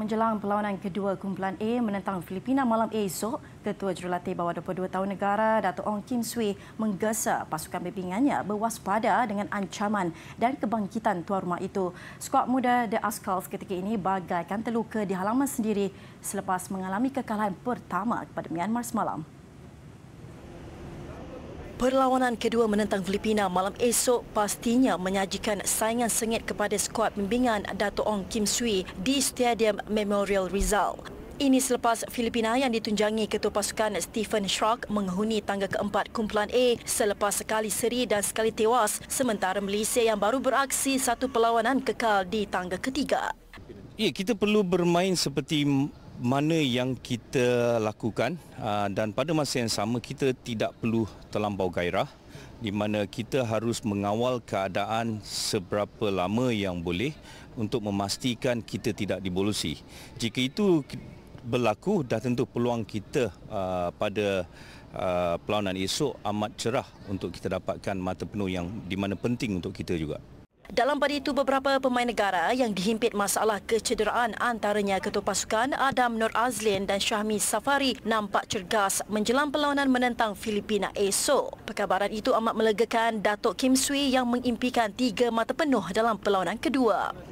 menjelang perlawanan kedua kumpulan A menentang Filipina malam esok, Ketua Jurulatih Bawah 22 Tahun Negara, Datuk Ong Kim Sui, menggesa pasukan bimbingannya berwaspada dengan ancaman dan kebangkitan tuan rumah itu. Skuad muda The Ascals ketika ini bagaikan terluka di halaman sendiri selepas mengalami kekalahan pertama kepada Myanmar semalam. Perlawanan kedua menentang Filipina malam esok pastinya menyajikan saingan sengit kepada skuad pembimbingan Dato' Ong Kim Sui di Stadium Memorial Rizal. Ini selepas Filipina yang ditunjangi ketua pasukan Stephen Schrock menghuni tangga keempat kumpulan A selepas sekali seri dan sekali tewas sementara Malaysia yang baru beraksi satu perlawanan kekal di tangga ketiga. Ya, kita perlu bermain seperti mana yang kita lakukan uh, dan pada masa yang sama kita tidak perlu terlampau gairah di mana kita harus mengawal keadaan seberapa lama yang boleh untuk memastikan kita tidak dibolusi. Jika itu berlaku dah tentu peluang kita uh, pada uh, pelawanan esok amat cerah untuk kita dapatkan mata penuh yang di mana penting untuk kita juga. Dalam pada itu, beberapa pemain negara yang dihimpit masalah kecederaan antaranya Ketua Pasukan Adam Nur Azlin dan Syahmi Safari nampak cergas menjelang perlawanan menentang Filipina esok. Perkabaran itu amat melegakan Datuk Kim Sui yang mengimpikan tiga mata penuh dalam perlawanan kedua.